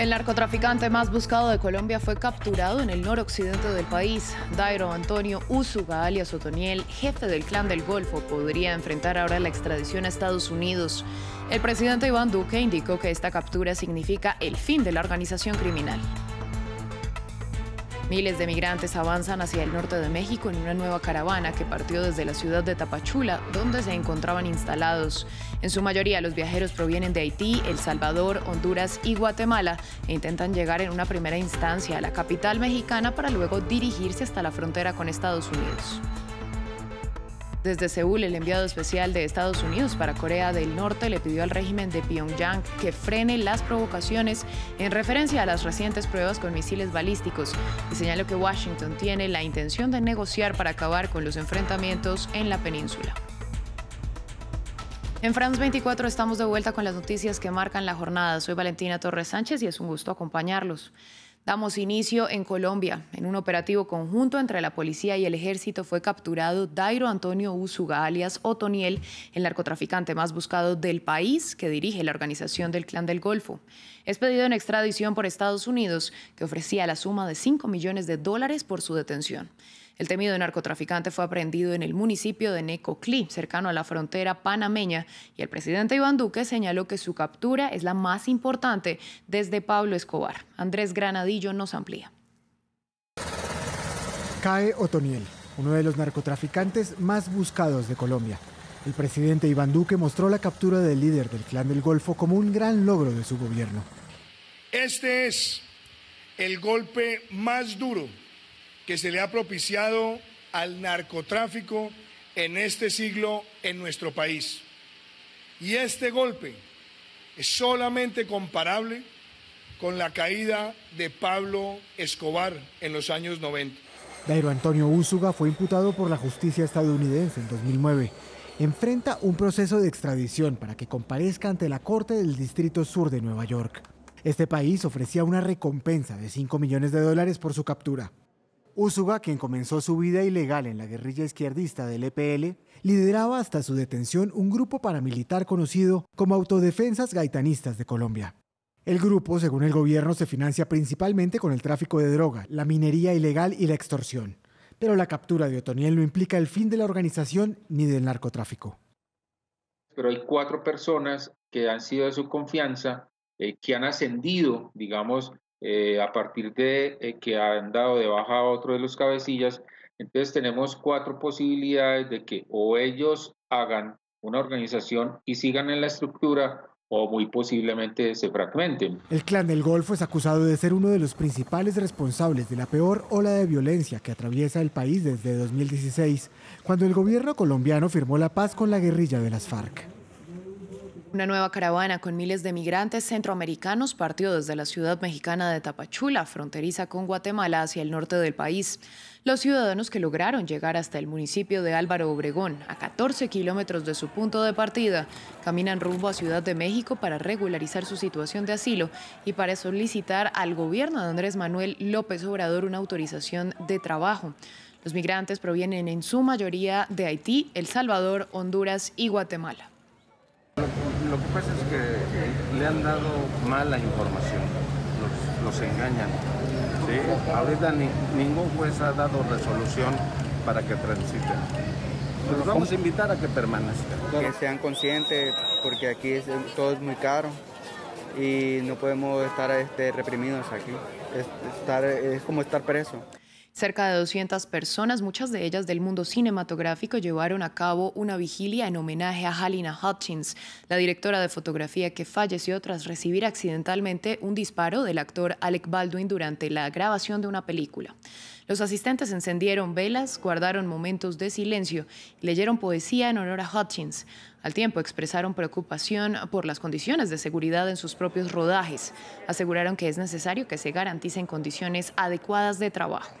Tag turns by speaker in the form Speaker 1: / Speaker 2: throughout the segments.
Speaker 1: El narcotraficante más buscado de Colombia fue capturado en el noroccidente del país. Dairo Antonio Usuga, alias Otoniel, jefe del clan del Golfo, podría enfrentar ahora la extradición a Estados Unidos. El presidente Iván Duque indicó que esta captura significa el fin de la organización criminal. Miles de migrantes avanzan hacia el norte de México en una nueva caravana que partió desde la ciudad de Tapachula, donde se encontraban instalados. En su mayoría los viajeros provienen de Haití, El Salvador, Honduras y Guatemala e intentan llegar en una primera instancia a la capital mexicana para luego dirigirse hasta la frontera con Estados Unidos. Desde Seúl, el enviado especial de Estados Unidos para Corea del Norte le pidió al régimen de Pyongyang que frene las provocaciones en referencia a las recientes pruebas con misiles balísticos y señaló que Washington tiene la intención de negociar para acabar con los enfrentamientos en la península. En France 24 estamos de vuelta con las noticias que marcan la jornada. Soy Valentina Torres Sánchez y es un gusto acompañarlos. Damos inicio en Colombia. En un operativo conjunto entre la policía y el ejército fue capturado Dairo Antonio Usuga, alias Otoniel, el narcotraficante más buscado del país que dirige la organización del Clan del Golfo. Es pedido en extradición por Estados Unidos, que ofrecía la suma de 5 millones de dólares por su detención. El temido narcotraficante fue aprendido en el municipio de Necoclí, cercano a la frontera panameña, y el presidente Iván Duque señaló que su captura es la más importante desde Pablo Escobar. Andrés Granadillo nos amplía.
Speaker 2: Cae Otoniel, uno de los narcotraficantes más buscados de Colombia. El presidente Iván Duque mostró la captura del líder del Clan del Golfo como un gran logro de su gobierno. Este es el golpe más duro que se le ha propiciado al narcotráfico en este siglo en nuestro país. Y este golpe es solamente comparable con la caída de Pablo Escobar en los años 90. Dairo Antonio Úsuga fue imputado por la justicia estadounidense en 2009. Enfrenta un proceso de extradición para que comparezca ante la Corte del Distrito Sur de Nueva York. Este país ofrecía una recompensa de 5 millones de dólares por su captura. Usuga, quien comenzó su vida ilegal en la guerrilla izquierdista del EPL, lideraba hasta su detención un grupo paramilitar conocido como Autodefensas Gaitanistas de Colombia. El grupo, según el gobierno, se financia principalmente con el tráfico de droga, la minería ilegal y la extorsión. Pero la captura de Otoniel no implica el fin de la organización ni del narcotráfico.
Speaker 3: Pero hay cuatro personas que han sido de su confianza, eh, que han ascendido, digamos, eh, a partir de eh, que han dado de baja a otro de los cabecillas. Entonces tenemos cuatro posibilidades de que o ellos hagan una organización y sigan en la estructura o muy posiblemente se fragmenten.
Speaker 2: El clan del Golfo es acusado de ser uno de los principales responsables de la peor ola de violencia que atraviesa el país desde 2016, cuando el gobierno colombiano firmó la paz con la guerrilla de las FARC.
Speaker 1: Una nueva caravana con miles de migrantes centroamericanos partió desde la ciudad mexicana de Tapachula, fronteriza con Guatemala, hacia el norte del país. Los ciudadanos que lograron llegar hasta el municipio de Álvaro Obregón, a 14 kilómetros de su punto de partida, caminan rumbo a Ciudad de México para regularizar su situación de asilo y para solicitar al gobierno de Andrés Manuel López Obrador una autorización de trabajo. Los migrantes provienen en su mayoría de Haití, El Salvador, Honduras y Guatemala
Speaker 2: lo que pasa es que le han dado mala información, los, engañan. Ahorita ningún juez ha dado resolución para que transiten. Los vamos a invitar a que permanezcan. Que sean conscientes, porque aquí todo es muy caro y no podemos estar este, reprimidos aquí. es como estar preso.
Speaker 1: Cerca de 200 personas, muchas de ellas del mundo cinematográfico, llevaron a cabo una vigilia en homenaje a Halina Hutchins, la directora de fotografía que falleció tras recibir accidentalmente un disparo del actor Alec Baldwin durante la grabación de una película. Los asistentes encendieron velas, guardaron momentos de silencio leyeron poesía en honor a Hutchins. Al tiempo expresaron preocupación por las condiciones de seguridad en sus propios rodajes. Aseguraron que es necesario que se garanticen condiciones adecuadas de trabajo.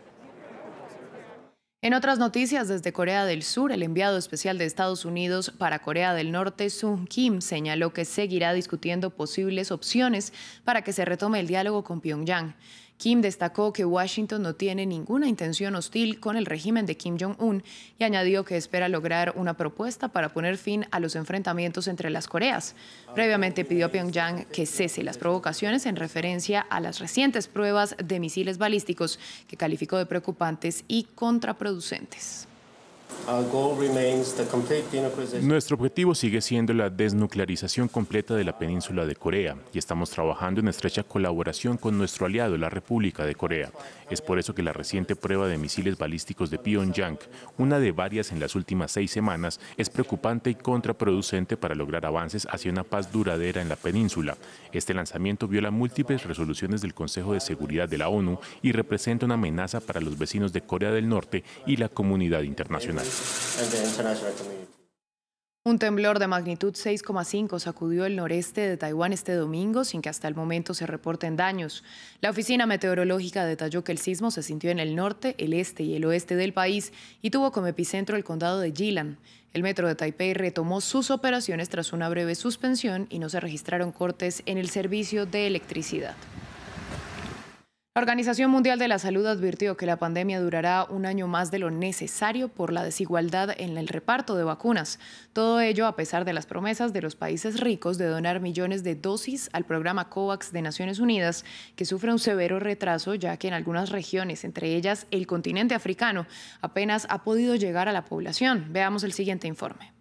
Speaker 1: En otras noticias, desde Corea del Sur, el enviado especial de Estados Unidos para Corea del Norte, Sun Kim, señaló que seguirá discutiendo posibles opciones para que se retome el diálogo con Pyongyang. Kim destacó que Washington no tiene ninguna intención hostil con el régimen de Kim Jong-un y añadió que espera lograr una propuesta para poner fin a los enfrentamientos entre las Coreas. Previamente pidió a Pyongyang que cese las provocaciones en referencia a las recientes pruebas de misiles balísticos que calificó de preocupantes y contraproducentes.
Speaker 3: Nuestro objetivo sigue siendo la desnuclearización completa de la península de Corea y estamos trabajando en estrecha colaboración con nuestro aliado, la República de Corea. Es por eso que la reciente prueba de misiles balísticos de Pyongyang, una de varias en las últimas seis semanas, es preocupante y contraproducente para lograr avances hacia una paz duradera en la península. Este lanzamiento viola múltiples resoluciones del Consejo de Seguridad de la ONU y representa una amenaza para los vecinos de Corea del Norte y la comunidad internacional.
Speaker 1: Un temblor de magnitud 6,5 sacudió el noreste de Taiwán este domingo sin que hasta el momento se reporten daños. La oficina meteorológica detalló que el sismo se sintió en el norte, el este y el oeste del país y tuvo como epicentro el condado de Yilan. El metro de Taipei retomó sus operaciones tras una breve suspensión y no se registraron cortes en el servicio de electricidad. La Organización Mundial de la Salud advirtió que la pandemia durará un año más de lo necesario por la desigualdad en el reparto de vacunas. Todo ello a pesar de las promesas de los países ricos de donar millones de dosis al programa COVAX de Naciones Unidas, que sufre un severo retraso ya que en algunas regiones, entre ellas el continente africano, apenas ha podido llegar a la población. Veamos el siguiente informe.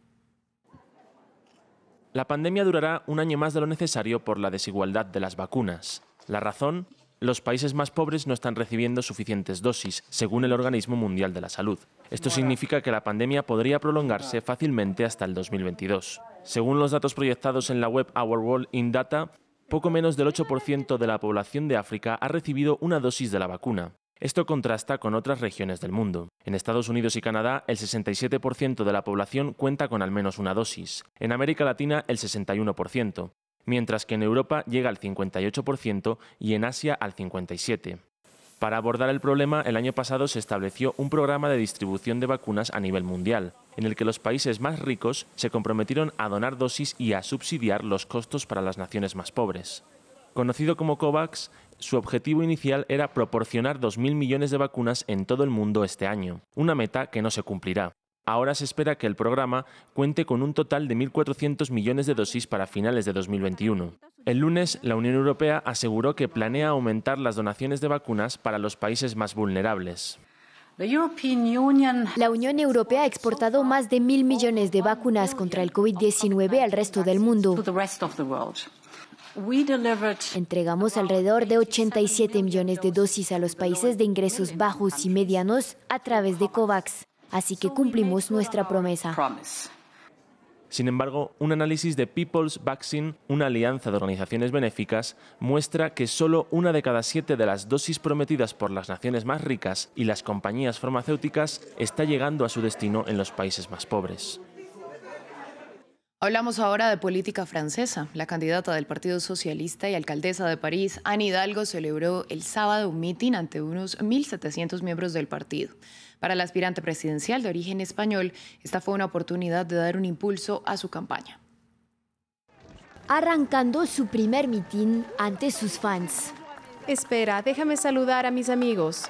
Speaker 4: La pandemia durará un año más de lo necesario por la desigualdad de las vacunas. La razón, los países más pobres no están recibiendo suficientes dosis, según el Organismo Mundial de la Salud. Esto significa que la pandemia podría prolongarse fácilmente hasta el 2022. Según los datos proyectados en la web Our World in Data, poco menos del 8% de la población de África ha recibido una dosis de la vacuna. Esto contrasta con otras regiones del mundo. En Estados Unidos y Canadá, el 67% de la población cuenta con al menos una dosis. En América Latina, el 61% mientras que en Europa llega al 58% y en Asia al 57%. Para abordar el problema, el año pasado se estableció un programa de distribución de vacunas a nivel mundial, en el que los países más ricos se comprometieron a donar dosis y a subsidiar los costos para las naciones más pobres. Conocido como COVAX, su objetivo inicial era proporcionar 2.000 millones de vacunas en todo el mundo este año, una meta que no se cumplirá. Ahora se espera que el programa cuente con un total de 1.400 millones de dosis para finales de 2021. El lunes, la Unión Europea aseguró que planea aumentar las donaciones de vacunas para los países más vulnerables.
Speaker 5: La Unión Europea ha exportado más de mil millones de vacunas contra el COVID-19 al resto del mundo. Entregamos alrededor de 87 millones de dosis a los países de ingresos bajos y medianos a través de COVAX así que cumplimos nuestra promesa.
Speaker 4: Sin embargo, un análisis de People's Vaccine, una alianza de organizaciones benéficas, muestra que solo una de cada siete de las dosis prometidas por las naciones más ricas y las compañías farmacéuticas está llegando a su destino en los países más pobres.
Speaker 1: Hablamos ahora de política francesa. La candidata del Partido Socialista y alcaldesa de París, Anne Hidalgo, celebró el sábado un mitin ante unos 1.700 miembros del partido. Para la aspirante presidencial de origen español, esta fue una oportunidad de dar un impulso a su campaña.
Speaker 5: Arrancando su primer mitin ante sus fans. Espera, déjame saludar a mis amigos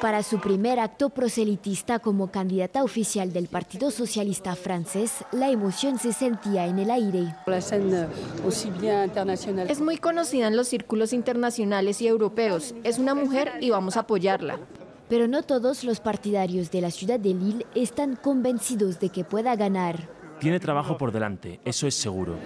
Speaker 5: para su primer acto proselitista como candidata oficial del Partido Socialista francés, la emoción se sentía en el aire. Es muy conocida en los círculos internacionales y europeos. Es una mujer y vamos a apoyarla. Pero no todos los partidarios de la ciudad de Lille están convencidos de que pueda ganar.
Speaker 4: Tiene trabajo por delante, eso es seguro.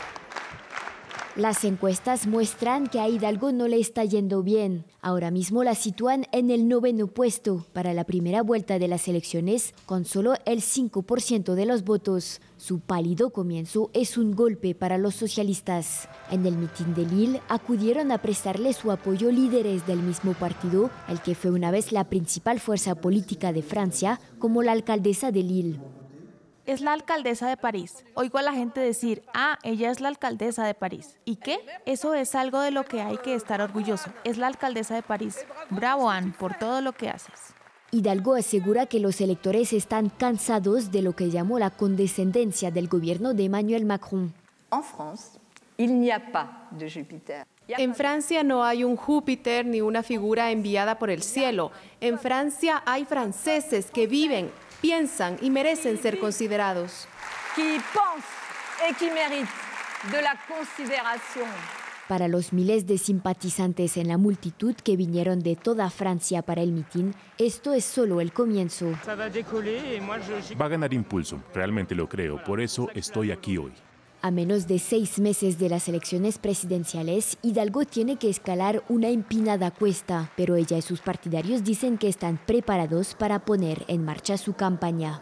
Speaker 5: Las encuestas muestran que a Hidalgo no le está yendo bien. Ahora mismo la sitúan en el noveno puesto para la primera vuelta de las elecciones con solo el 5% de los votos. Su pálido comienzo es un golpe para los socialistas. En el mitin de Lille acudieron a prestarle su apoyo líderes del mismo partido, el que fue una vez la principal fuerza política de Francia, como la alcaldesa de Lille
Speaker 1: es la alcaldesa de París. Oigo a la gente decir, ah, ella es la alcaldesa de París. ¿Y qué? Eso es algo de lo que hay que estar orgulloso. Es la alcaldesa de París. Bravo, Anne, por todo lo que haces.
Speaker 5: Hidalgo asegura que los electores están cansados de lo que llamó la condescendencia del gobierno de Emmanuel Macron.
Speaker 1: En Francia no hay un Júpiter ni una figura enviada por el cielo. En Francia hay franceses que viven, piensan y merecen
Speaker 5: ser considerados. Para los miles de simpatizantes en la multitud que vinieron de toda Francia para el mitin, esto es solo el comienzo.
Speaker 4: Va
Speaker 3: a ganar impulso, realmente lo creo, por eso estoy aquí hoy.
Speaker 5: A menos de seis meses de las elecciones presidenciales, Hidalgo tiene que escalar una empinada cuesta, pero ella y sus partidarios dicen que están preparados para poner en marcha su campaña.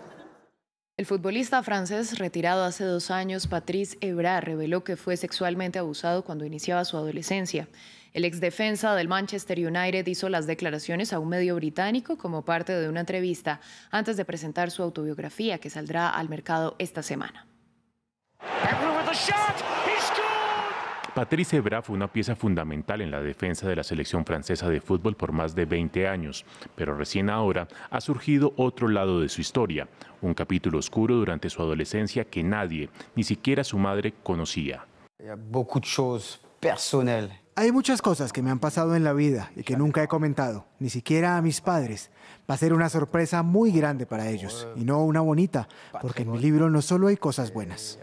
Speaker 1: El futbolista francés retirado hace dos años, Patrice Evra, reveló que fue sexualmente abusado cuando iniciaba su adolescencia. El exdefensa del Manchester United hizo las declaraciones a un medio británico como parte de una entrevista antes de presentar su autobiografía que saldrá al mercado esta semana.
Speaker 3: Patrice Evra fue una pieza fundamental en la defensa de la selección francesa de fútbol por más de 20 años, pero recién ahora ha surgido otro lado de su historia, un capítulo oscuro durante su adolescencia que nadie, ni siquiera su madre, conocía.
Speaker 5: Hay muchas
Speaker 3: cosas
Speaker 2: hay muchas cosas que me han pasado en la vida y que nunca he comentado, ni siquiera a mis padres. Va a ser una sorpresa muy grande para ellos, y no una bonita, porque en mi libro no solo hay cosas buenas.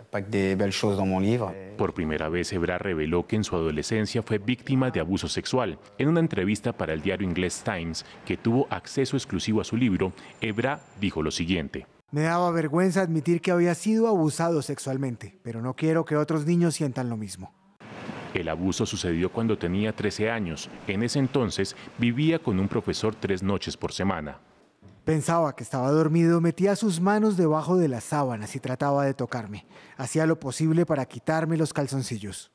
Speaker 3: Por primera vez, Ebra reveló que en su adolescencia fue víctima de abuso sexual. En una entrevista para el diario inglés Times, que tuvo acceso exclusivo a su libro, Ebra dijo lo siguiente.
Speaker 2: Me daba vergüenza admitir que había sido abusado sexualmente, pero no quiero que otros niños sientan lo mismo.
Speaker 3: El abuso sucedió cuando tenía 13 años. En ese entonces vivía con un profesor tres noches por semana.
Speaker 2: Pensaba que estaba dormido, metía sus manos debajo de las sábanas y trataba de tocarme. Hacía lo posible para quitarme los calzoncillos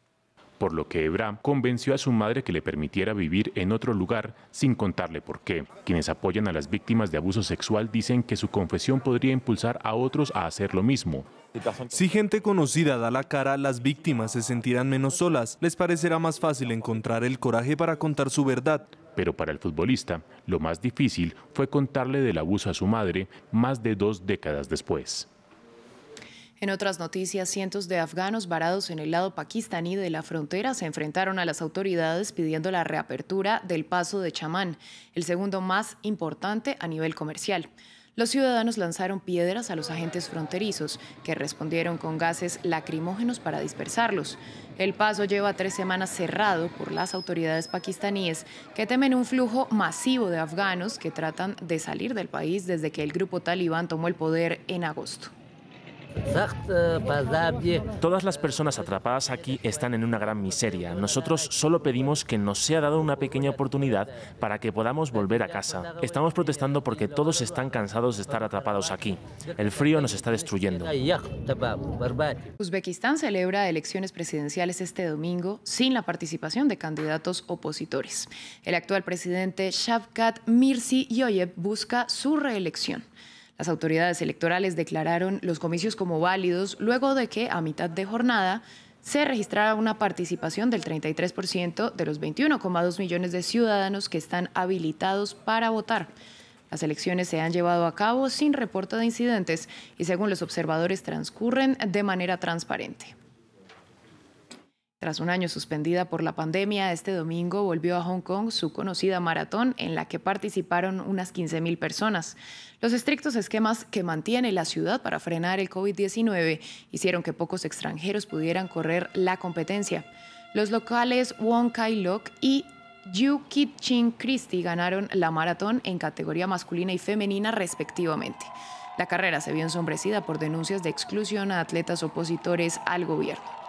Speaker 3: por lo que ebrahim convenció a su madre que le permitiera vivir en otro lugar sin contarle por qué. Quienes apoyan a las víctimas de abuso sexual dicen que su confesión podría impulsar a otros a hacer lo mismo. Si gente conocida da la cara, las víctimas se sentirán menos solas, les parecerá más fácil encontrar el coraje para contar su verdad. Pero para el futbolista, lo más difícil fue contarle del abuso a su madre más de dos décadas después.
Speaker 1: En otras noticias, cientos de afganos varados en el lado pakistaní de la frontera se enfrentaron a las autoridades pidiendo la reapertura del paso de Chamán, el segundo más importante a nivel comercial. Los ciudadanos lanzaron piedras a los agentes fronterizos, que respondieron con gases lacrimógenos para dispersarlos. El paso lleva tres semanas cerrado por las autoridades pakistaníes, que temen un flujo masivo de afganos que tratan de salir del país desde que el grupo talibán tomó el poder en agosto.
Speaker 4: Todas las personas atrapadas aquí están en una gran miseria. Nosotros solo pedimos que nos sea dada una pequeña oportunidad para que podamos volver a casa. Estamos protestando porque todos están cansados de estar atrapados aquí. El frío nos está destruyendo.
Speaker 1: Uzbekistán celebra elecciones presidenciales este domingo sin la participación de candidatos opositores. El actual presidente Shavkat Mirziyoyev busca su reelección. Las autoridades electorales declararon los comicios como válidos luego de que a mitad de jornada se registrara una participación del 33% de los 21,2 millones de ciudadanos que están habilitados para votar. Las elecciones se han llevado a cabo sin reporte de incidentes y según los observadores transcurren de manera transparente. Tras un año suspendida por la pandemia, este domingo volvió a Hong Kong su conocida maratón en la que participaron unas 15.000 personas. Los estrictos esquemas que mantiene la ciudad para frenar el COVID-19 hicieron que pocos extranjeros pudieran correr la competencia. Los locales Wong Kai-lok y Yu kit Ching Christie ganaron la maratón en categoría masculina y femenina respectivamente. La carrera se vio ensombrecida por denuncias de exclusión a atletas opositores al gobierno.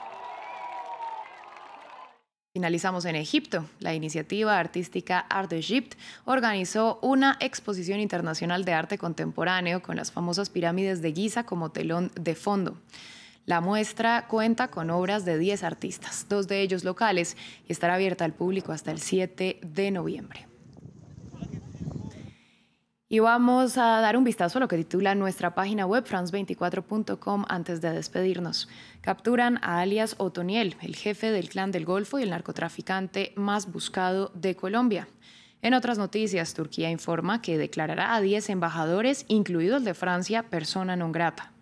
Speaker 1: Finalizamos en Egipto. La iniciativa artística Art Egypt organizó una exposición internacional de arte contemporáneo con las famosas pirámides de Giza como telón de fondo. La muestra cuenta con obras de 10 artistas, dos de ellos locales, y estará abierta al público hasta el 7 de noviembre. Y vamos a dar un vistazo a lo que titula nuestra página web france24.com antes de despedirnos. Capturan a alias Otoniel, el jefe del clan del Golfo y el narcotraficante más buscado de Colombia. En otras noticias, Turquía informa que declarará a 10 embajadores, incluidos el de Francia, persona non grata.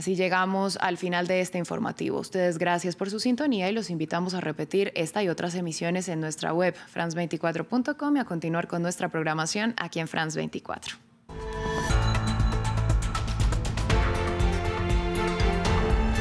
Speaker 1: Así llegamos al final de este informativo. Ustedes gracias por su sintonía y los invitamos a repetir esta y otras emisiones en nuestra web france24.com y a continuar con nuestra programación aquí en France 24.